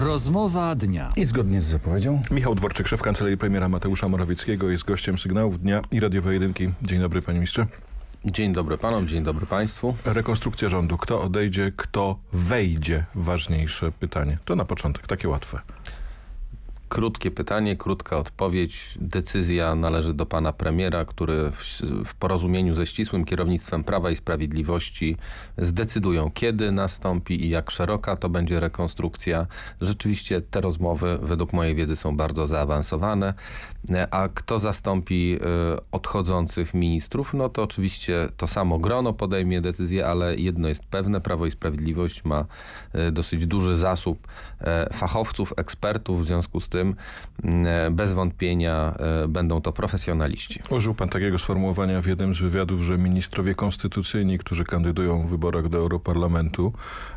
Rozmowa dnia. I zgodnie z zapowiedzią... Michał Dworczyk, szef Kancelarii Premiera Mateusza Morawieckiego jest gościem Sygnałów Dnia i Radiowej Jedynki. Dzień dobry, panie ministrze. Dzień dobry panom, dzień dobry państwu. Rekonstrukcja rządu. Kto odejdzie, kto wejdzie? Ważniejsze pytanie. To na początek, takie łatwe. Krótkie pytanie, krótka odpowiedź. Decyzja należy do pana premiera, który w, w porozumieniu ze ścisłym kierownictwem Prawa i Sprawiedliwości zdecydują, kiedy nastąpi i jak szeroka to będzie rekonstrukcja. Rzeczywiście te rozmowy według mojej wiedzy są bardzo zaawansowane. E, a kto zastąpi e, odchodzących ministrów? No to oczywiście to samo grono podejmie decyzję, ale jedno jest pewne. Prawo i Sprawiedliwość ma e, dosyć duży zasób fachowców, ekspertów. W związku z tym Mm, bez wątpienia e, będą to profesjonaliści. Użył pan takiego sformułowania w jednym z wywiadów, że ministrowie konstytucyjni, którzy kandydują w wyborach do Europarlamentu,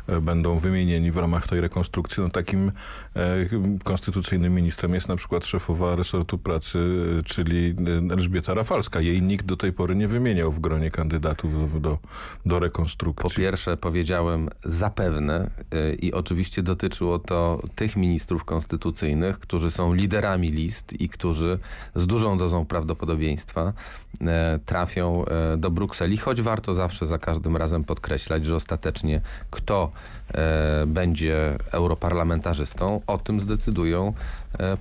e, będą wymienieni w ramach tej rekonstrukcji. No, takim e, konstytucyjnym ministrem jest na przykład szefowa resortu pracy, czyli Elżbieta Rafalska. Jej nikt do tej pory nie wymieniał w gronie kandydatów do, do, do rekonstrukcji. Po pierwsze powiedziałem zapewne i oczywiście dotyczyło to tych ministrów konstytucyjnych, którzy którzy są liderami list i którzy z dużą dozą prawdopodobieństwa e, trafią e, do Brukseli, choć warto zawsze za każdym razem podkreślać, że ostatecznie kto e, będzie europarlamentarzystą, o tym zdecydują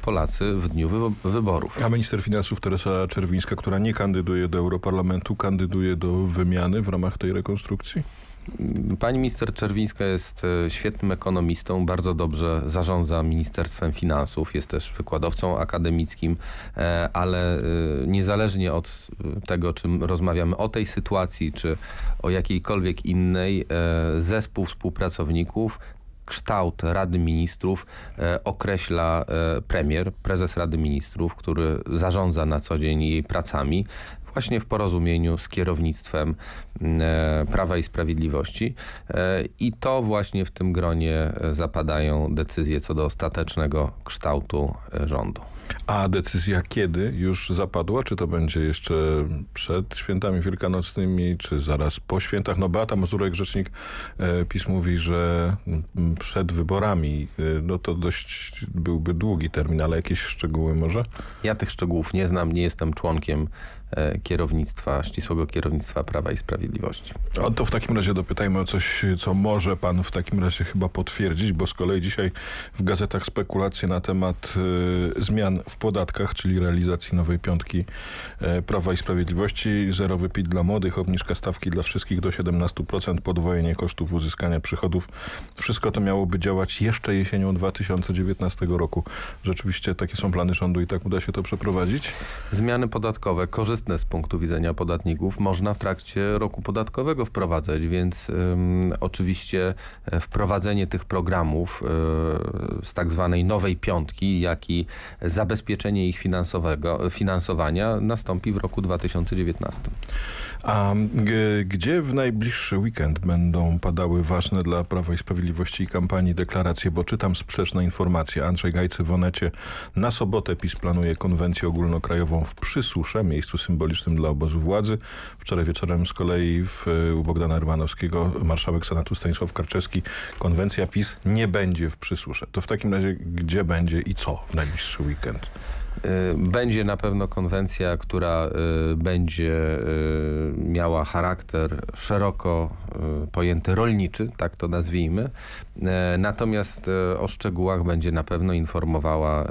Polacy w dniu wyborów. A minister finansów Teresa Czerwińska, która nie kandyduje do Europarlamentu, kandyduje do wymiany w ramach tej rekonstrukcji? Pani minister Czerwińska jest e, świetnym ekonomistą, bardzo dobrze zarządza Ministerstwem Finansów, jest też wykładowcą akademickim, e, ale e, niezależnie od tego, czym rozmawiamy o tej sytuacji, czy o jakiejkolwiek innej, zespół współpracowników kształt Rady Ministrów określa premier, prezes Rady Ministrów, który zarządza na co dzień jej pracami właśnie w porozumieniu z kierownictwem mm, e, Prawa i Sprawiedliwości e, i to właśnie w tym gronie e, zapadają decyzje co do ostatecznego kształtu rządu. A decyzja kiedy już zapadła? Czy to będzie jeszcze przed świętami wielkanocnymi, czy zaraz po świętach? No Beata Mazurek, rzecznik PiS mówi, że mm, przed wyborami, no to dość byłby długi termin, ale jakieś szczegóły może? Ja tych szczegółów nie znam, nie jestem członkiem E, kierownictwa, ścisłego kierownictwa Prawa i Sprawiedliwości. No to w takim razie dopytajmy o coś, co może pan w takim razie chyba potwierdzić, bo z kolei dzisiaj w gazetach spekulacje na temat y, zmian w podatkach, czyli realizacji nowej piątki y, Prawa i Sprawiedliwości, zerowy PIT dla młodych, obniżka stawki dla wszystkich do 17%, podwojenie kosztów uzyskania przychodów. Wszystko to miałoby działać jeszcze jesienią 2019 roku. Rzeczywiście takie są plany rządu i tak uda się to przeprowadzić? Zmiany podatkowe, korzystanie korzystne z punktu widzenia podatników, można w trakcie roku podatkowego wprowadzać, więc ym, oczywiście e, wprowadzenie tych programów e, z tak zwanej nowej piątki, jak i zabezpieczenie ich finansowego, finansowania nastąpi w roku 2019. A gdzie w najbliższy weekend będą padały ważne dla Prawa i Sprawiedliwości i kampanii deklaracje, bo czytam sprzeczne informacje. Andrzej Gajcy w Onecie na sobotę PiS planuje konwencję ogólnokrajową w Przysusze, miejscu symbolicznym dla obozu władzy. Wczoraj wieczorem z kolei w, u Bogdana Rymanowskiego marszałek Senatu Stanisław Karczewski konwencja PiS nie będzie w przysusze. To w takim razie gdzie będzie i co w najbliższy weekend? Y, będzie na pewno konwencja, która y, będzie y, miała charakter szeroko E, pojęty rolniczy, tak to nazwijmy. E, natomiast e, o szczegółach będzie na pewno informowała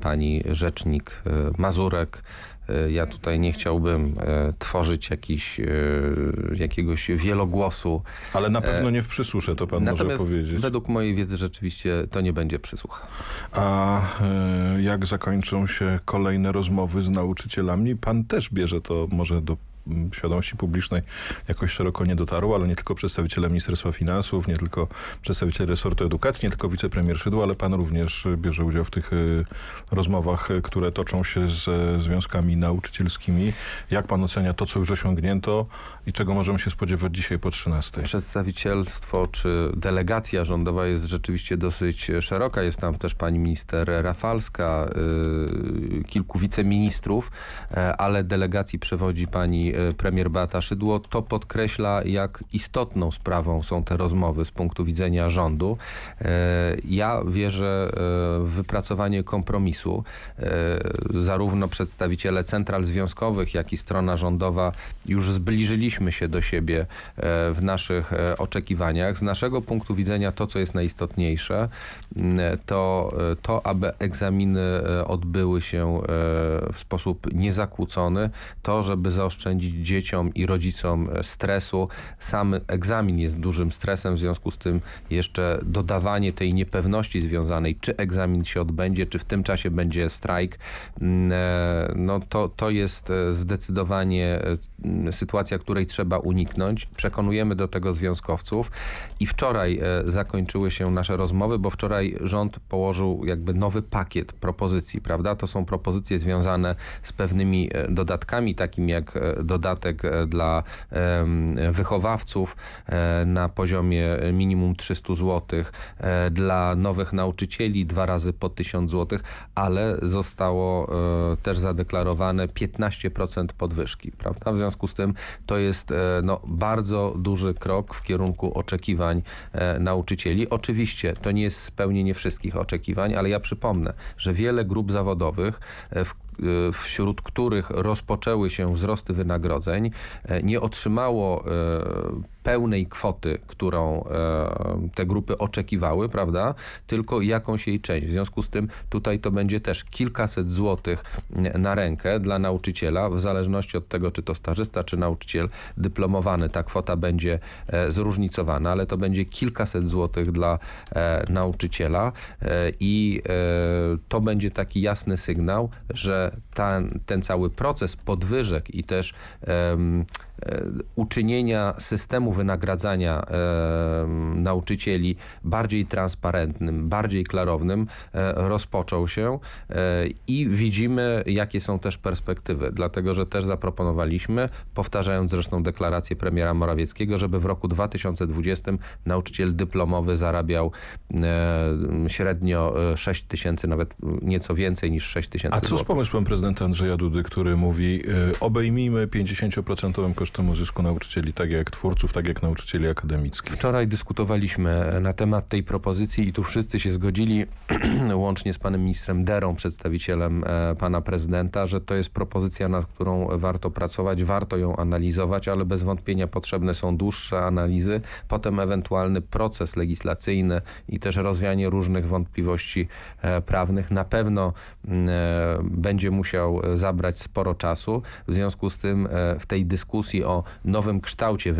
pani rzecznik Mazurek, ja tutaj nie chciałbym tworzyć jakiś, jakiegoś wielogłosu. Ale na pewno nie w przysłusze, to pan Natomiast może powiedzieć. według mojej wiedzy rzeczywiście to nie będzie przysłucha. A jak zakończą się kolejne rozmowy z nauczycielami? Pan też bierze to może do świadomości publicznej jakoś szeroko nie dotarło, ale nie tylko przedstawiciele Ministerstwa Finansów, nie tylko przedstawiciele resortu edukacji, nie tylko wicepremier Szydło, ale pan również y, bierze udział w tych y, rozmowach, y, które toczą się ze związkami nauczycielskimi. Jak pan ocenia to, co już osiągnięto i czego możemy się spodziewać dzisiaj po 13? Przedstawicielstwo czy delegacja rządowa jest rzeczywiście dosyć szeroka. Jest tam też pani minister Rafalska, kilku wiceministrów, ale delegacji przewodzi pani E, premier Beata Szydło, to podkreśla, jak istotną sprawą są te rozmowy z punktu widzenia rządu. E, ja wierzę e, w wypracowanie kompromisu. Zarówno przedstawiciele central związkowych, jak i strona rządowa już zbliżyliśmy się do siebie w naszych oczekiwaniach. Z naszego punktu widzenia to, co jest najistotniejsze, mm, to to, aby egzaminy odbyły się w sposób niezakłócony, to, żeby zaoszczędzić wprowadzić dzieciom i rodzicom e, stresu. Sam egzamin jest dużym stresem, w związku z tym jeszcze dodawanie tej niepewności związanej, czy egzamin się odbędzie, czy w tym czasie będzie strajk, mm, e, no to, to jest e, zdecydowanie mm, sytuacja, której trzeba uniknąć. Przekonujemy do tego związkowców i wczoraj zakończyły się nasze rozmowy, bo wczoraj rząd położył jakby nowy pakiet propozycji, prawda? To są propozycje związane z pewnymi dodatkami, takimi jak dodatek dodatek e, dla wychowawców e, na poziomie minimum 300 zł, e, dla nowych nauczycieli dwa razy po 1000 zł, ale zostało też zadeklarowane 15% podwyżki, prawda? W związku z tym to jest no, bardzo duży krok w kierunku oczekiwań nauczycieli. Oczywiście to nie jest spełnienie wszystkich oczekiwań, ale ja przypomnę, że wiele grup zawodowych, w E, wśród których rozpoczęły się wzrosty wynagrodzeń, e, nie otrzymało e, pełnej kwoty, którą e, te grupy oczekiwały, prawda, tylko jakąś jej część. W związku z tym tutaj to będzie też kilkaset złotych e, na rękę dla nauczyciela, w zależności od tego, czy to stażysta, czy nauczyciel dyplomowany. Ta kwota będzie e, zróżnicowana, ale to będzie kilkaset złotych dla nauczyciela i to będzie taki jasny sygnał, że ta, ten cały proces podwyżek i też E, uczynienia systemu wynagradzania e, nauczycieli bardziej transparentnym, bardziej klarownym e, rozpoczął się i widzimy, jakie są też perspektywy. Dlatego, że też zaproponowaliśmy, powtarzając zresztą deklarację premiera Morawieckiego, żeby w roku 2020 nauczyciel dyplomowy zarabiał średnio 6 tysięcy, nawet nieco więcej niż 6 tysięcy A co z pomysłem prezydenta Andrzeja Dudy, który mówi obejmijmy 50% kosztów kosztem uzysku nauczycieli, tak jak twórców, tak jak nauczycieli akademickich. Wczoraj dyskutowaliśmy e, na temat tej propozycji i tu wszyscy się zgodzili, łącznie z panem ministrem Derą, przedstawicielem e, pana prezydenta, że to jest propozycja, nad którą warto pracować, warto ją analizować, ale bez wątpienia potrzebne są dłuższe analizy, potem ewentualny proces legislacyjny i też rozwianie różnych wątpliwości e, prawnych. Na pewno będzie musiał zabrać sporo czasu. W związku z tym w tej dyskusji dyskusji o nowym kształcie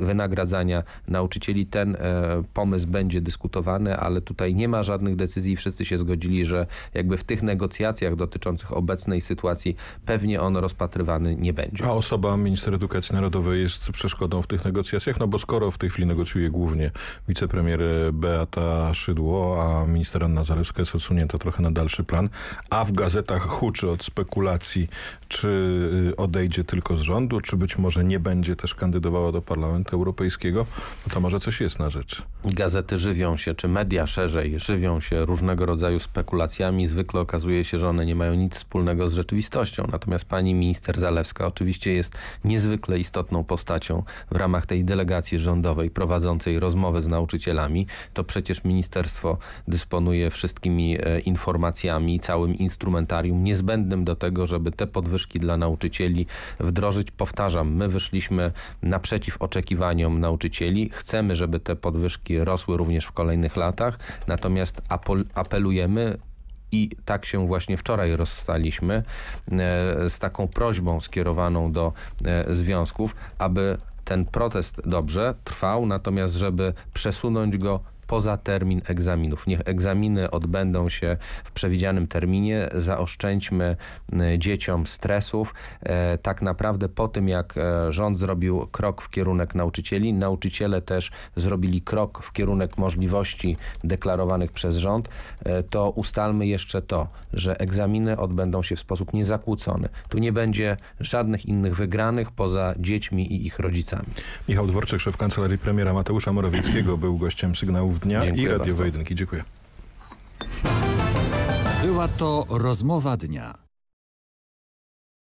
wynagradzania nauczycieli. Ten e, pomysł będzie dyskutowany, ale tutaj nie ma żadnych decyzji. Wszyscy się zgodzili, że jakby w tych negocjacjach dotyczących obecnej sytuacji pewnie on rozpatrywany nie będzie. A osoba minister edukacji narodowej jest przeszkodą w tych negocjacjach? No bo skoro w tej chwili negocjuje głównie wicepremier Beata Szydło, a minister Anna Zalewska jest odsunięta trochę na dalszy plan, a w gazetach huczy od spekulacji, czy y, odejdzie tylko z rządu, czy być może nie będzie też kandydowała do Parlamentu Europejskiego, no to może coś jest na rzecz. Gazety żywią się, czy media szerzej, żywią się różnego rodzaju spekulacjami. Zwykle okazuje się, że one nie mają nic wspólnego z rzeczywistością. Natomiast pani minister Zalewska oczywiście jest niezwykle istotną postacią w ramach tej delegacji rządowej prowadzącej rozmowy z nauczycielami. To przecież ministerstwo dysponuje wszystkimi e, informacjami, całym instrumentarium niezbędnym do tego, żeby te podwyżki dla nauczycieli wdrożyć, powtarzać powtarzam, my wyszliśmy naprzeciw oczekiwaniom nauczycieli. Chcemy, żeby te podwyżki rosły również w kolejnych latach, natomiast apelujemy i tak się właśnie wczoraj rozstaliśmy e, z taką prośbą skierowaną do e, związków, aby ten protest dobrze trwał, natomiast żeby przesunąć go poza termin egzaminów. Niech egzaminy odbędą się w przewidzianym terminie, zaoszczędźmy e, dzieciom stresów. E, tak naprawdę po tym, jak e, rząd zrobił krok w kierunek nauczycieli, nauczyciele też zrobili krok w kierunek możliwości deklarowanych przez rząd, to ustalmy jeszcze to, że egzaminy odbędą się w sposób niezakłócony. Tu nie będzie żadnych innych wygranych poza dziećmi i ich rodzicami. Michał Dworczyk, szef Kancelarii Premiera Mateusza Morawieckiego był gościem sygnału Polityków Dnia Dziękuję i Radiowej Jedynki. Dziękuję. Była to rozmowa dnia.